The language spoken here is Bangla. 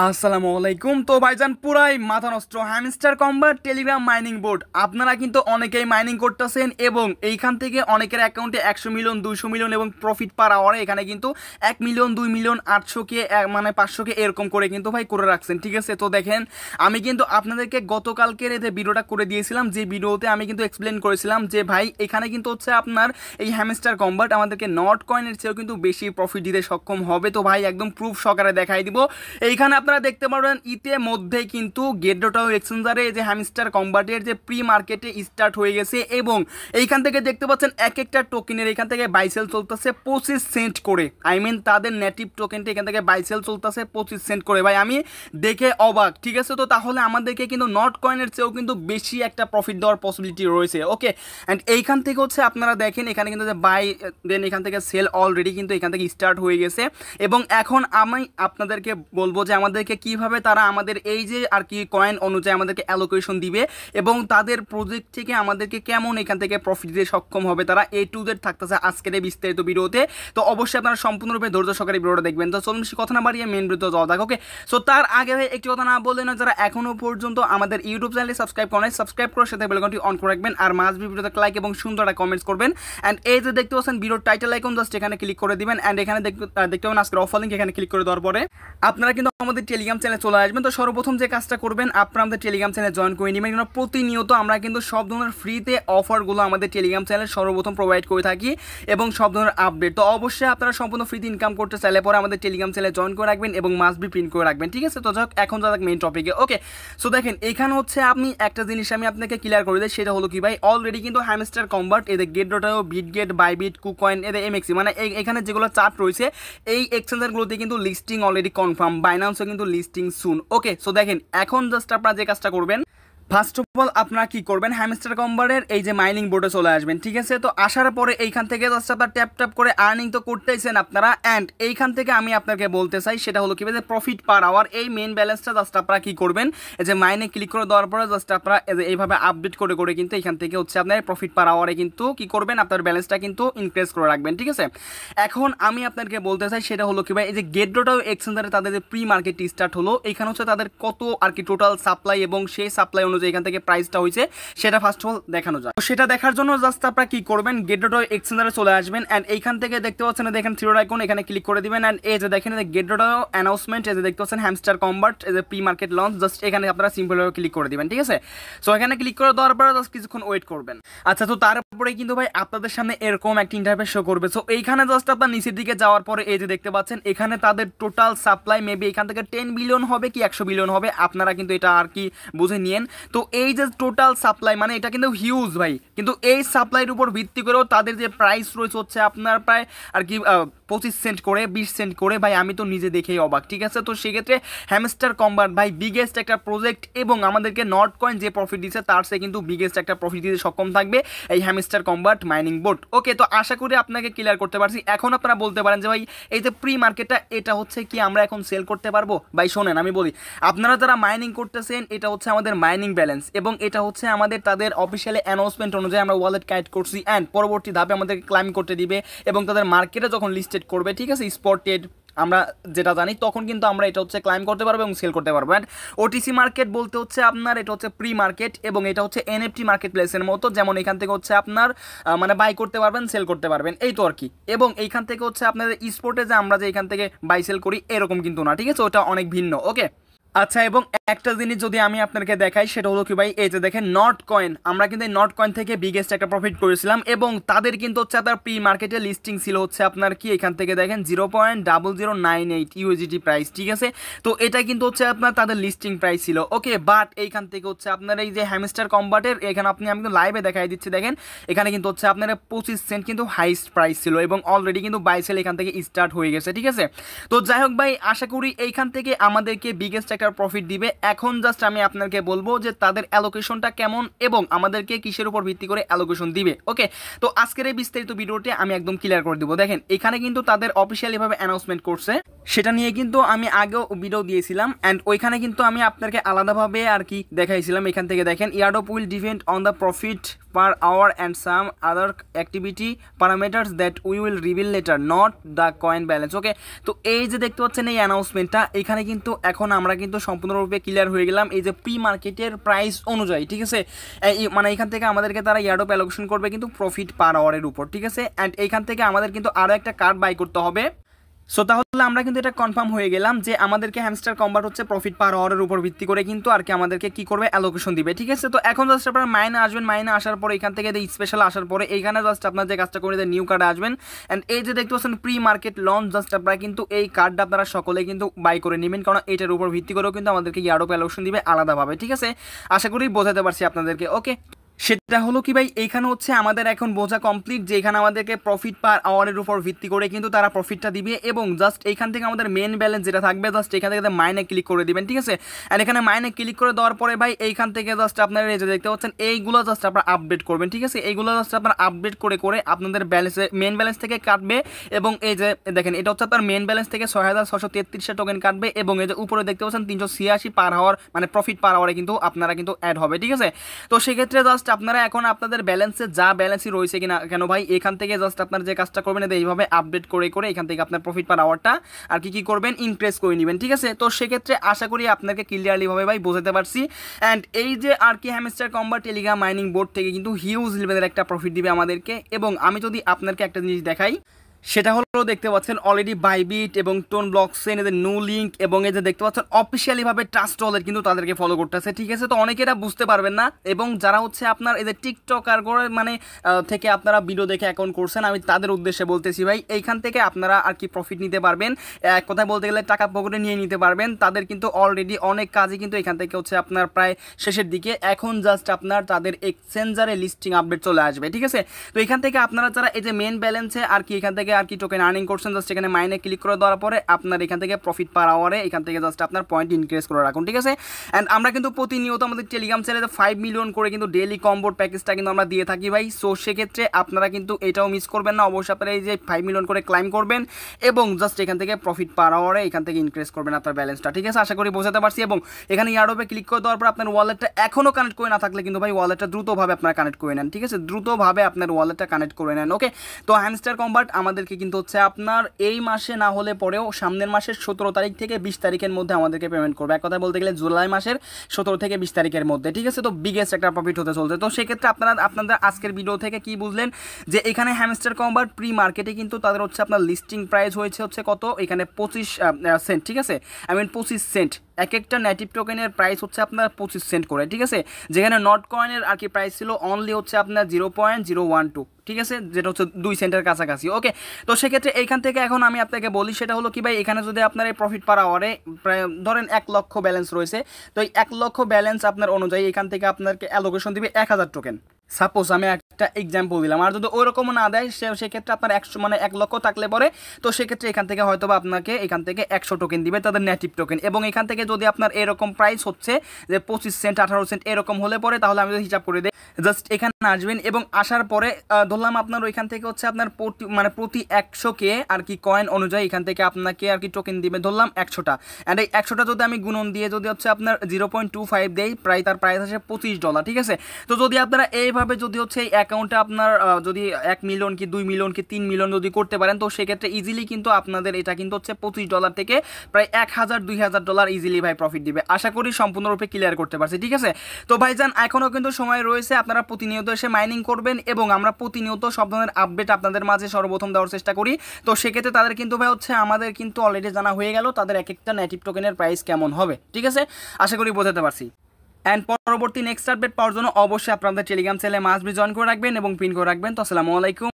আসসালামু আলাইকুম তো ভাইজান পুরাই মাথা নষ্ট Hamster Kombat Telegram mining board আপনারা কিন্তু অনেকেই মাইনিং করতেছেন এবং এইখান থেকে অনেকের অ্যাকাউন্টে একশো মিলিয়ন দুইশো মিলিয়ন এবং প্রফিট পার আওয়ারে এখানে কিন্তু এক মিলিয়ন দুই মিলিয়ন আটশো কে মানে পাঁচশো কে এরকম করে কিন্তু ভাই করে রাখছেন ঠিক আছে তো দেখেন আমি কিন্তু আপনাদেরকে গতকালকের এতে ভিডিওটা করে দিয়েছিলাম যে ভিডিওতে আমি কিন্তু এক্সপ্লেন করেছিলাম যে ভাই এখানে কিন্তু হচ্ছে আপনার এই হ্যামস্টার কম্বার্ট আমাদেরকে নট কয়েনের চেয়েও কিন্তু বেশি প্রফিট দিতে সক্ষম হবে তো ভাই একদম প্রুফ সকারে দেখাই দিব এইখানে আপনারা দেখতে পারবেন ইতিমধ্যে কিন্তু গেডোটাও এক্সচেঞ্জারে যে হ্যামস্টার কম্বাটের যে প্রি মার্কেটে স্টার্ট হয়ে গেছে এবং এইখান থেকে দেখতে পাচ্ছেন এক একটা টোকেনের এখান থেকে বাইসেল চলতেছে পঁচিশ সেন্ট করে আই মিন তাদের নেটিভ টোকেনটা এখান থেকে বাইসেল চলতেছে পঁচিশ সেন্ট করে ভাই আমি দেখে অবাক ঠিক আছে তো তাহলে আমাদেরকে কিন্তু নট কয়েনের চেয়েও কিন্তু বেশি একটা প্রফিট দেওয়ার পসিবিলিটি রয়েছে ওকে অ্যান্ড এইখান থেকে হচ্ছে আপনারা দেখেন এখানে কিন্তু যে বাই দেন এখান থেকে সেল অলরেডি কিন্তু এখান থেকে স্টার্ট হয়ে গেছে এবং এখন আমি আপনাদেরকে বলবো যে আমাদের আমাদেরকে কিভাবে তারা আমাদের এই যে আর কি কয়েন অনুযায়ী আমাদেরকে অ্যালোকেশন দিবে এবং তাদের প্রজেক্ট থেকে আমাদেরকে কেমন এখান থেকে প্রফিট দিতে সক্ষম হবে তারা এ টু জেড থাকতেছে আজকের এই বিস্তারিত ভিডিওতে তো অবশ্যই আপনারা সম্পূর্ণরূপে ধৈর্য সহকারে ভিডিওটা দেখবেন তো চলুন সে কথা না বাড়িয়ে মেন ভিডিও যাওয়া থাক ওকে সো তার আগে ভাই একটি কথা না বললে না যারা এখনও পর্যন্ত আমাদের ইউটিউব চ্যানেলে সাবস্ক্রাইব করেন সাবস্ক্রাইব করে সাথে বেলকনটি অন করে রাখবেন আর মাঝ ভিডিওতে লাইক এবং সুন্দর একটা কমেন্টস করবেন অ্যান্ড এই যে দেখতে পাচ্ছেন ভিডিওর টাইটেল আইকন জাস্ট এখানে ক্লিক করে দিবেন অ্যান্ড এখানে দেখতে পাবেন আজকের অফার লিঙ্ক এখানে ক্লিক করে দেওয়ার পরে আপনারা কিন্তু আমাদের আমাদের টেলিগ্রাম চ্যানেলে চলে আসবেন তো সর্বপ্রথম যে কাজটা করবেন আপনারা আমাদের টেলিগ্রাম চ্যানেলে জয়েন করে নেবেন কারণ প্রতিনিয়ত আমরা কিন্তু সব ধরনের ফ্রিতে অফারগুলো আমাদের টেলিগ্রাম চ্যানেলে সর্বপ্রথম প্রোভাইড করে থাকি এবং সব ধরনের আপডেট তো অবশ্যই আপনারা সম্পূর্ণ ফ্রিতে ইনকাম করতে চাইলে পরে আমাদের টেলিগ্রাম চ্যানেলে জয়েন করে রাখবেন এবং মাস বি প্রিন্ট করে রাখবেন ঠিক আছে তো যাক এখন যা মেন টপিকে ওকে সো দেখেন এখানে হচ্ছে আপনি একটা জিনিস আমি আপনাকে ক্লিয়ার করে দিই সেটা হলো কি ভাই অলরেডি কিন্তু হ্যামস্টার কম্বার্ট এদের গেট ডোটাও Bitget Bybit KuCoin এদের এমএক্সি e, মানে এখানে যেগুলো চার্ট রয়েছে এই এক্সচেঞ্জারগুলোতে কিন্তু লিস্টিং অলরেডি কনফার্ম বাইনান্সও কিন্তু লিস্টিং সুন ওকে সো দেখেন এখন জাস্ট আপনারা যে কাজটা করবেন ফার্স্ট অফ অল আপনারা কী করবেন হ্যামস্টার কম্বারের এই যে মাইনিং বোর্ডে চলে আসবেন ঠিক আছে তো আসার পরে এইখান থেকে জাস্ট আপনার ট্যাপ ট্যাপ করে আর্নিং তো করতেইছেন আপনারা অ্যান্ড এইখান থেকে আমি আপনাকে বলতে চাই সেটা হলো কী যে প্রফিট পার আওয়ার এই মেন ব্যালেন্সটা জাস্ট আপনারা কী করবেন এই যে মাইনে ক্লিক করে দেওয়ার পরে জাস্ট আপনারা এইভাবে আপডেট করে করে কিন্তু এখান থেকে হচ্ছে আপনার প্রফিট পার আওয়ারে কিন্তু কী করবেন আপনার ব্যালেন্সটা কিন্তু ইনক্রিজ করে রাখবেন ঠিক আছে এখন আমি আপনাকে বলতে চাই সেটা হলো কী ভাই এই যে গেডোটাও এক্সেঞ্জারে তাদের যে প্রি মার্কেট স্টার্ট হলো এখানে হচ্ছে তাদের কত আর কি টোটাল সাপ্লাই এবং সেই সাপ্লাই অনুযায়ী যে এখান থেকে প্রাইসটা হয়েছে সেটা ফার্স্ট অফ অল দেখানো যায় সেটা দেখার জন্য জাস্ট আপনারা কি করবেন গেট ডট এক্সচেঞ্জারে চলে আসবেন অ্যান্ড এইখান থেকে দেখতে পাচ্ছেন দেখেন থ্রিডোর আইকন এখানে ক্লিক করে দিবেন অ্যান্ড এই যে দেখেন গেট ডট অ্যানাউন্সমেন্ট এই যে দেখতে পাচ্ছেন হ্যামস্টার কম্বার্ট এই যে প্রি মার্কেট লঞ্চ জাস্ট এখানে আপনারা সিম্পলভাবে ক্লিক করে দিবেন ঠিক আছে সো এখানে ক্লিক করে দেওয়ার পরে জাস্ট কিছুক্ষণ ওয়েট করবেন আচ্ছা তো তারপরে কিন্তু ভাই আপনাদের সামনে এরকম একটা ইন্টারফেস শো করবে সো এইখানে জাস্ট আপনার নিচের দিকে যাওয়ার পরে এই যে দেখতে পাচ্ছেন এখানে তাদের টোটাল সাপ্লাই মেবি এখান থেকে টেন বিলিয়ন হবে কি একশো বিলিয়ন হবে আপনারা কিন্তু এটা আর কি বুঝে নিয়েন তো এই যে টোটাল সাপ্লাই মানে এটা কিন্তু হিউজ ভাই কিন্তু এই সাপ্লাইয়ের উপর ভিত্তি করেও তাদের যে প্রাইস রয়েছে হচ্ছে আপনার প্রায় আর কি পঁচিশ সেন্ট করে বিশ সেন্ট করে ভাই আমি তো নিজে দেখেই অবাক ঠিক আছে তো সেক্ষেত্রে হ্যামস্টার কম্বার ভাই বিগেস্ট একটা প্রজেক্ট এবং আমাদেরকে নর্থ কয়েন যে প্রফিট দিচ্ছে তার সে কিন্তু বিগেস্ট একটা প্রফিট দিতে সক্ষম থাকবে এই Hamster Kombat mining board okay তো আশা করি আপনাকে ক্লিয়ার করতে পারছি এখন আপনারা বলতে পারেন যে ভাই এই যে প্রি মার্কেটটা এটা হচ্ছে কি আমরা এখন সেল করতে পারবো ভাই শোনেন আমি বলি আপনারা যারা মাইনিং করতেছেন এটা হচ্ছে আমাদের মাইনিং ব্যালেন্স এবং এটা হচ্ছে আমাদের তাদের অফিসিয়ালি অ্যানাউন্সমেন্ট অনুযায়ী আমরা ওয়ালেট ক্যাড করছি অ্যান্ড পরবর্তী ধাপে আমাদেরকে ক্লাইম করতে দিবে এবং তাদের মার্কেটে যখন লিস্টেড করবে ঠিক আছে স্পটেড আমরা যেটা জানি তখন কিন্তু আমরা এটা হচ্ছে ক্লাইম করতে পারবো এবং সেল করতে পারবো অ্যান্ড ওটিসি মার্কেট বলতে হচ্ছে আপনার এটা হচ্ছে প্রি মার্কেট এবং এটা হচ্ছে এনএফটি মার্কেট প্লেসের মতো যেমন এখান থেকে হচ্ছে আপনার মানে বাই করতে পারবেন সেল করতে পারবেন এই তো আর কি এবং এইখান থেকে হচ্ছে আপনাদের স্পোর্টে যে আমরা যে এখান থেকে বাই সেল করি এরকম কিন্তু না ঠিক আছে ওটা অনেক ভিন্ন ওকে আচ্ছা এবং একটা জিনিস যদি আমি আপনাকে দেখাই সেটা হলো কি ভাই এই যে দেখেন নট কয়েন আমরা কিন্তু নট কয়েন থেকে বিগেস্ট একটা প্রফিট করেছিলাম এবং তাদের কিন্তু হচ্ছে আপনার প্রি মার্কেটে লিস্টিং ছিল হচ্ছে আপনার কি এখান থেকে দেখেন zero point double zero nine eight USDT price ঠিক আছে তো এটা কিন্তু হচ্ছে আপনার তাদের লিস্টিং প্রাইস ছিল ওকে বাট এইখান থেকে হচ্ছে আপনার এই যে হ্যামস্টার কম্বার্টের এখানে আপনি আমি কিন্তু লাইভে দেখাই দিচ্ছি দেখেন এখানে কিন্তু হচ্ছে আপনার পঁচিশ সেন্ট কিন্তু হাইস্ট প্রাইস ছিল এবং অলরেডি কিন্তু বাইসেল এখান থেকে স্টার্ট হয়ে গেছে ঠিক আছে তো যাই হোক ভাই আশা করি এইখান থেকে আমাদেরকে বিগেস্ট একটা প্রফিট দিবে এখন জাস্ট আমি আপনাকে বলবো যে তাদের অ্যালোকেশনটা কেমন এবং আমাদেরকে কিসের উপর ভিত্তি করে অ্যালোকেশন দিবে ওকে তো আজকের এই বিস্তারিত ভিডিওটি আমি একদম ক্লিয়ার করে দেবো দেখেন এখানে কিন্তু তাদের অফিসিয়ালিভাবে অ্যানাউন্সমেন্ট করছে সেটা নিয়ে কিন্তু আমি আগেও ভিডিও দিয়েছিলাম অ্যান্ড ওইখানে কিন্তু আমি আপনাকে আলাদাভাবে আর কি দেখাইছিলাম এখান থেকে দেখেন airdrop will depend on the profit per hour and some other activity parameters that we will reveal later not the coin balance okay তো এই যে দেখতে পাচ্ছেন এই অ্যানাউন্সমেন্টটা এখানে কিন্তু এখন আমরা কিন্তু সম্পূর্ণরূপে ক্লিয়ার হয়ে গেলাম এই যে প্রি মার্কেটের প্রাইস অনুযায়ী ঠিক আছে মানে এখান থেকে আমাদেরকে তারা ইয়ার্ডও অ্যালোকেশন করবে কিন্তু প্রফিট পার আওয়ারের উপর ঠিক আছে অ্যান্ড এইখান থেকে আমাদের কিন্তু আরও একটা কার্ড বাই করতে হবে সো তাহলে আমরা কিন্তু এটা কনফার্ম হয়ে গেলাম যে আমাদেরকে হ্যামস্টার কম্বার হচ্ছে প্রফিট পার আওয়ারের উপর ভিত্তি করে কিন্তু আর কি আমাদেরকে কি করবে অ্যালোকেশন দিবে ঠিক আছে তো এখন জাস্ট আপনার মাইনে আসবেন মাইনে আসার পরে এখান থেকে স্পেশাল আসার পরে এইখানে জাস্ট আপনার যে কাজটা করে নিউ কার্ড আসবেন অ্যান্ড এই যে দেখতে পাচ্ছেন প্রি মার্কেট লঞ্চ জাস্ট আপনারা কিন্তু এই কার্ডটা আপনারা সকলে কিন্তু বাই করে নেবেন কারণ এটার উপর ভিত্তি করেও কিন্তু আমাদেরকে ইয়ারোপ অ্যালোকেশন দিবে আলাদাভাবে ঠিক আছে আশা করি বোঝাতে পারছি আপনাদেরকে ওকে সেটা হলো কি ভাই এখানে হচ্ছে আমাদের এখন বোঝা কমপ্লিট যে এখানে আমাদেরকে প্রফিট পার আওয়ারের উপর ভিত্তি করে কিন্তু তারা প্রফিটটা দিবে এবং জাস্ট এখান থেকে আমাদের মেন ব্যালেন্স যেটা থাকবে জাস্ট এখান থেকে মাইনে ক্লিক করে দিবেন ঠিক আছে আর এখানে মাইনে ক্লিক করে দেওয়ার পরে ভাই এইখান থেকে জাস্ট আপনারা এই যে দেখতে পাচ্ছেন এইগুলো জাস্ট আপনারা আপডেট করবেন ঠিক আছে এইগুলো জাস্ট আপনারা আপডেট করে করে আপনাদের ব্যালেন্সে মেন ব্যালেন্স থেকে কাটবে এবং এই যে দেখেন এটা হচ্ছে আপনার মেন ব্যালেন্স থেকে ছয় হাজার ছশো তেত্রিশটা টোকেন কাটবে এবং এই যে উপরে দেখতে পাচ্ছেন তিনশো ছিয়াশি পার হাওয়ার মানে প্রফিট পার হওয়ারে কিন্তু আপনারা কিন্তু অ্যাড হবে ঠিক আছে তো সেক্ষেত্রে জাস্ট আপনারা এখন আপনাদের ব্যালেন্সে যা ব্যালেন্সই রয়েছে কিনা কেন ভাই এখান থেকে জাস্ট আপনারা যে কাজটা করবেন এইভাবে আপডেট করে করে এখান থেকে আপনার প্রফিট পার আওয়ারটা আর কি কী করবেন ইনক্রেস করে নেবেন ঠিক আছে তো সেক্ষেত্রে আশা করি আপনাকে ক্লিয়ারলিভাবে ভাই বোঝাতে পারছি অ্যান্ড এই যে আর কি Hamster Kombat Telegram mining board থেকে কিন্তু হিউজ লেভেলের একটা প্রফিট দিবে আমাদেরকে এবং আমি যদি আপনাকে একটা জিনিস দেখাই সেটা হলো দেখতে পাচ্ছেন অলরেডি বাইবিট এবং টোন ব্লকসেন এদের নো লিঙ্ক এবং এদের যে দেখতে পাচ্ছেন অফিসিয়ালিভাবে ট্রাস্ট ওয়ালেট কিন্তু তাদেরকে ফলো করতেছে ঠিক আছে তো অনেকে এটা বুঝতে পারবেন না এবং যারা হচ্ছে আপনার এদের টিকটক আর করে মানে থেকে আপনারা ভিডিও দেখে অ্যাকাউন্ট করছেন আমি তাদের উদ্দেশ্যে বলতেছি ভাই এইখান থেকে আপনারা আর কি প্রফিট নিতে পারবেন এক কথায় বলতে গেলে টাকা পকেটে নিয়ে নিতে পারবেন তাদের কিন্তু অলরেডি অনেক কাজই কিন্তু এখান থেকে হচ্ছে আপনার প্রায় শেষের দিকে এখন জাস্ট আপনার তাদের এক্সচেঞ্জারে লিস্টিং আপডেট চলে আসবে ঠিক আছে তো এখান থেকে আপনারা যারা এই যে মেন ব্যালেন্সে আর কি এখান থেকে থেকে আর কি টোকেন আর্নিং করছেন জাস্ট এখানে মাইনে ক্লিক করে দেওয়ার পরে আপনার এখান থেকে প্রফিট পার আওয়ারে এখান থেকে জাস্ট আপনার পয়েন্ট ইনক্রিজ করে রাখুন ঠিক আছে অ্যান্ড আমরা কিন্তু প্রতিনিয়ত আমাদের টেলিগ্রাম চ্যানেলে ফাইভ মিলিয়ন করে কিন্তু ডেলি কম্বোর্ড প্যাকেজটা কিন্তু আমরা দিয়ে থাকি ভাই সো সেক্ষেত্রে আপনারা কিন্তু এটাও মিস করবেন না অবশ্যই আপনারা এই যে ফাইভ মিলিয়ন করে ক্লাইম করবেন এবং জাস্ট এখান থেকে প্রফিট পার আওয়ারে এখান থেকে ইনক্রিজ করবেন আপনার ব্যালেন্সটা ঠিক আছে আশা করি বোঝাতে পারছি এবং এখানে ইয়ারোপে ক্লিক করে দেওয়ার পর আপনার ওয়ালেটটা এখনও কানেক্ট করে না থাকলে কিন্তু ভাই ওয়ালেটটা দ্রুতভাবে আপনারা কানেক্ট করে নেন ঠিক আছে দ্রুতভাবে আপনার ওয়ালেটটা কানেক্ট করে নেন ওকে তো হ্যান্ডস্টার কম্বার্ট আমাদের আমাদেরকে কিন্তু হচ্ছে আপনার এই মাসে না হলে পরেও সামনের মাসের সতেরো তারিখ থেকে বিশ তারিখের মধ্যে আমাদেরকে পেমেন্ট করবে এক কথা বলতে গেলে জুলাই মাসের সতেরো থেকে বিশ তারিখের মধ্যে ঠিক আছে তো বিগেস্ট একটা প্রফিট হতে চলছে তো সেক্ষেত্রে আপনারা আপনাদের আজকের ভিডিও থেকে কি বুঝলেন যে এখানে হ্যামস্টার কম্বার প্রি মার্কেটে কিন্তু তাদের হচ্ছে আপনার লিস্টিং প্রাইস হয়েছে হচ্ছে কত এখানে পঁচিশ সেন্ট ঠিক আছে আই মিন পঁচিশ সেন্ট এক একটা নেটিভ টোকেনের প্রাইস হচ্ছে আপনার পঁচিশ সেন্ট করে ঠিক আছে যেখানে নট কয়েনের আর কি প্রাইস ছিল অনলি হচ্ছে আপনার zero point zero one two ঠিক আছে যেটা হচ্ছে দুই সেন্টের কাছাকাছি ওকে তো সেক্ষেত্রে এইখান থেকে এখন আমি আপনাকে বলি সেটা হলো কি ভাই এখানে যদি আপনার এই প্রফিট পার আওয়ারে প্রায় ধরেন এক লক্ষ ব্যালেন্স রয়েছে তো এই এক লক্ষ ব্যালেন্স আপনার অনুযায়ী এখান থেকে আপনাকে অ্যালোকেশন দিবে এক হাজার টোকেন সাপোজ আমি একটা এক্সাম্পল দিলাম আর যদি ওরকমও না দেয় সে সেক্ষেত্রে আপনার একশো মানে এক লক্ষ থাকলে পরে তো সেক্ষেত্রে এখান থেকে হয়তো বা আপনাকে এখান থেকে একশো টোকেন দিবে তাদের নেটিভ টোকেন এবং এখান থেকে যদি আপনার এরকম প্রাইস হচ্ছে যে পঁচিশ সেন্ট আঠারো সেন্ট এরকম হলে পরে তাহলে আমি যদি হিসাব করে দিই জাস্ট এখানে আসবেন এবং আসার পরে ধরলাম আপনার ওইখান থেকে হচ্ছে আপনার প্রতি মানে প্রতি একশোকে আর কি কয়েন অনুযায়ী এখান থেকে আপনাকে আর কি টোকেন দিবে ধরলাম একশোটা অ্যান্ড এই একশোটা যদি আমি গুণন দিয়ে যদি হচ্ছে আপনার জিরো পয়েন্ট টু ফাইভ দেয় প্রায় তার প্রাইস আসে পঁচিশ ডলার ঠিক আছে তো যদি আপনারা এইভাবে ভাবে যদি হচ্ছে এই অ্যাকাউন্টে আপনার যদি এক মিলিয়ন কি দুই মিলিয়ন কি তিন মিলিয়ন যদি করতে পারেন তো সেক্ষেত্রে ইজিলি কিন্তু আপনাদের এটা কিন্তু হচ্ছে পঁচিশ ডলার থেকে প্রায় এক হাজার দুই হাজার ডলার ইজিলি ভাই প্রফিট দিবে আশা করি সম্পূর্ণরূপে ক্লিয়ার করতে পারছি ঠিক আছে তো ভাইজান এখনও কিন্তু সময় রয়েছে আপনারা প্রতিনিয়ত এসে মাইনিং করবেন এবং আমরা প্রতিনিয়ত সব ধরনের আপডেট আপনাদের মাঝে সর্বপ্রথম দেওয়ার চেষ্টা করি তো সেক্ষেত্রে তাদের কিন্তু ভাই হচ্ছে আমাদের কিন্তু অলরেডি জানা হয়ে গেল তাদের এক একটা নেটিভ টোকেনের প্রাইস কেমন হবে ঠিক আছে আশা করি বোঝাতে পারছি অ্যান্ড পরবর্তী নেক্সট আপডেট পাওয়ার জন্য অবশ্যই আপনাদের টেলিগ্রাম চ্যানেলে মাস্ট বি জয়েন করে রাখবেন এবং পিন করে রাখবেন তো আসসালামু আলাইকুম